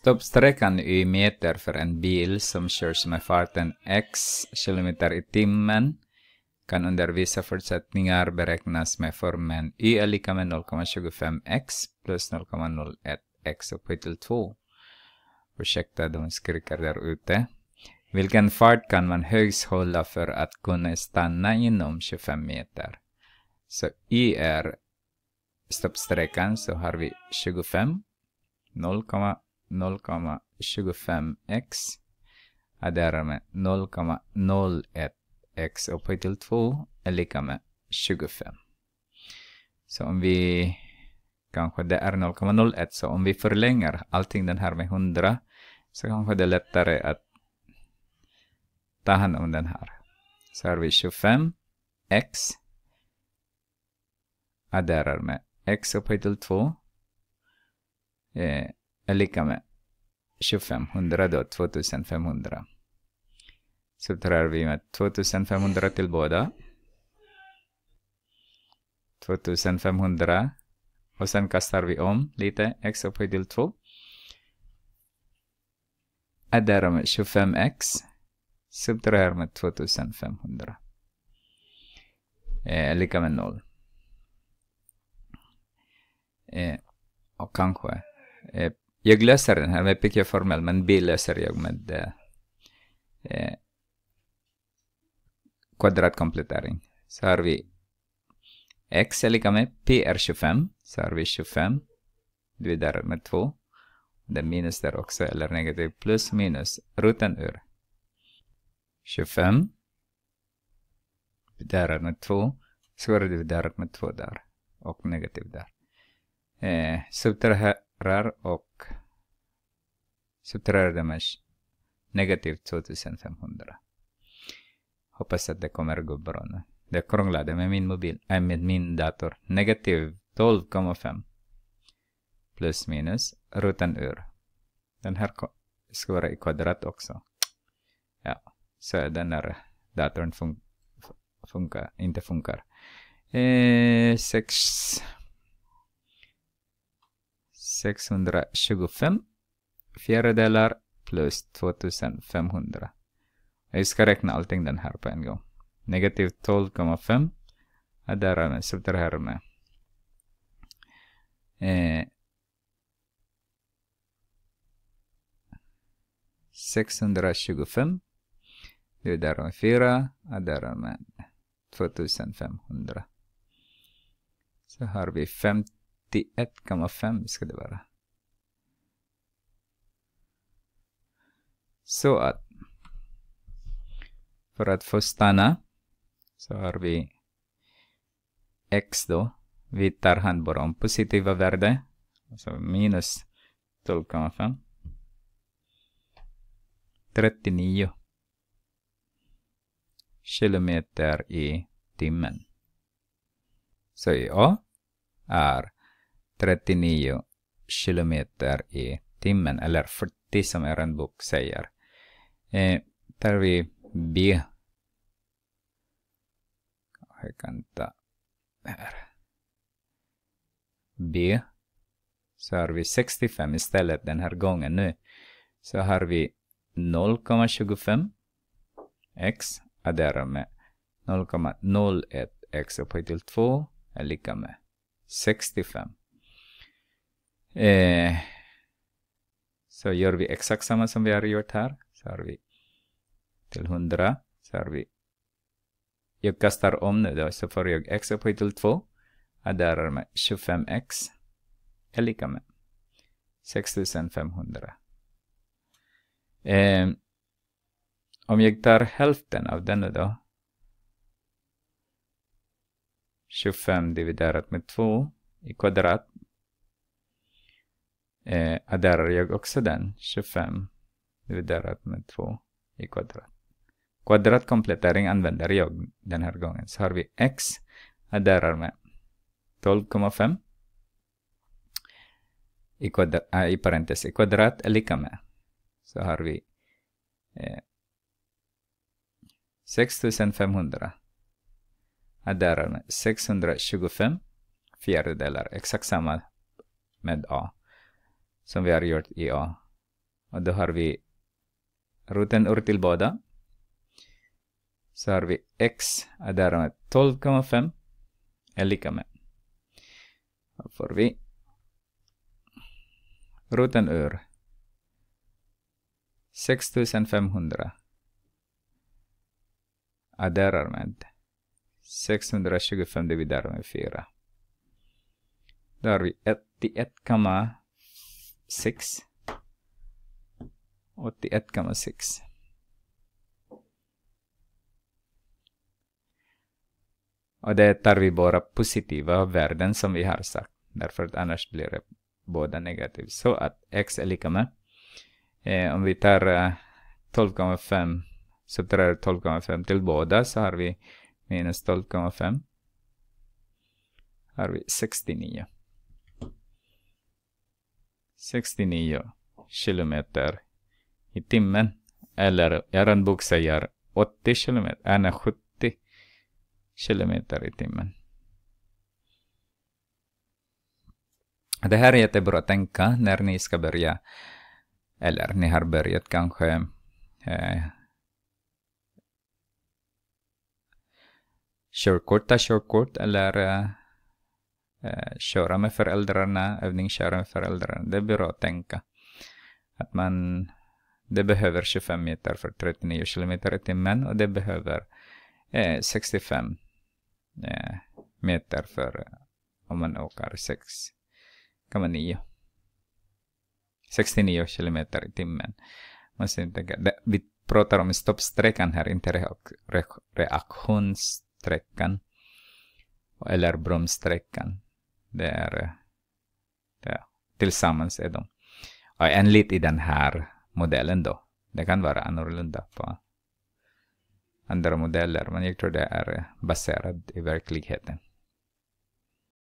Stoppsträckan i meter för en bil som körs med farten x km i timmen kan under vissa förutsättningar beräknas med formeln y är lika med 0,25x plus 0,01x upphöjt till 2. Ursäkta, de skriker där ute. Vilken fart kan man högst hålla för att kunna stanna inom 25 meter? Så y är stoppsträckan, så har vi 25, 0, 0,25x är där med 0,01x upphöjt till 2 är lika med 25. Så om vi kanske det är 0,01 så om vi förlänger allting den här med 100 så kanske det är lättare att ta hand om den här. Så har vi 25x adderar med x upphöjt till 2 eh, är lika med 2500 då, 2500. Subtraherar vi med 2500 till båda. 2500 och sen kastar vi om lite, x upphöjt till 2. Adderar med 25x, subtraherar med 2500. Eh, lika med 0. Eh, och kanske eh, jag löser den här med pk formel men B löser jag med eh, eh, kvadratkomplettering. Så har vi x är lika med P är 25, så har vi 25 dividerat med 2. Det är minus där också, eller negativ plus minus roten ur. 25 dividerat med 2, så är det dividerat med 2 där och negativ där. Eh, subtraherar sakrar och så tror jag negativt 2500. Hoppas att det kommer gå bra nu. Det krånglade med min mobil, äh, med min dator. Negativ 12,5. Plus minus, rutan ur. Den här ska vara i kvadrat också. Ja, så den här datorn fun funkar, inte funkar. Eh, 625 fjärdedelar plus 2500. Jag ska räkna allting den här på en gång. Negativ 12,5. Ja, där är den, med. Eh, 625. Det är där med 4. Ja, där är med 2500. Så har vi 50 81,5 ska det vara. Så att för att få stanna så har vi x då. Vi tar hand bara om positiva värden. Alltså minus 12,5. 39 kilometer i timmen. Så i a är 39 km i timmen eller 40 som er en bok säger. Eh, tar vi B. Jag kan ta här. B. Så har vi 65 istället den här gången nu. Så har vi 0,25 x adderar med 0,01 x upphöjt till 2 är lika med 65. Eh, så gör vi exakt samma som vi har gjort här. Så har vi till 100. Så har vi. Jag kastar om nu då, så får jag x upphöjt till 2. Adderar med 25x är lika med 6500. Eh, om jag tar hälften av den då. 25 dividerat med 2 i kvadrat Eh, där jag också den, 25 dividerat med 2 i kvadrat. Kvadratkomplettering använder jag den här gången. Så har vi x adderar med 12,5 i, äh, i parentes i kvadrat är lika med. Så har vi eh, 6500 adderar med 625 fjärdedelar, exakt samma med a som vi har gjort i A. Och då har vi roten ur till båda. Så har vi x är därmed 12,5 är lika med. Då får vi roten ur 6500 adderar med 625 dividerat med 4. Då har vi 81,5 6. 81,6. Och det tar vi bara positiva värden som vi har sagt. Därför att annars blir det båda negativt. Så att x är lika med. Eh, om vi tar eh, 12,5 subtraherar 12,5 till båda så har vi minus 12,5. Har vi 69. 69 km i timmen. Eller er bok säger 80 kilometer, äh, nej 70 km i timmen. Det här är jättebra att tänka när ni ska börja, eller ni har börjat kanske eh, körkort, ta körkort eller eh, eh, köra med föräldrarna, övningsköra med föräldrarna. Det är bra att tänka. Att man, det behöver 25 meter för 39 kilometer i timmen och det behöver eh, 65 eh, meter för eh, om man åker 6,9. 69 kilometer i timmen. vi pratar om stoppsträckan här, inte reak reaktionssträckan eller bromssträckan. Det är, ja, eh, tillsammans är de. Och enligt i den här modellen då. Det kan vara annorlunda på andra modeller, men jag tror det är eh, baserat i verkligheten.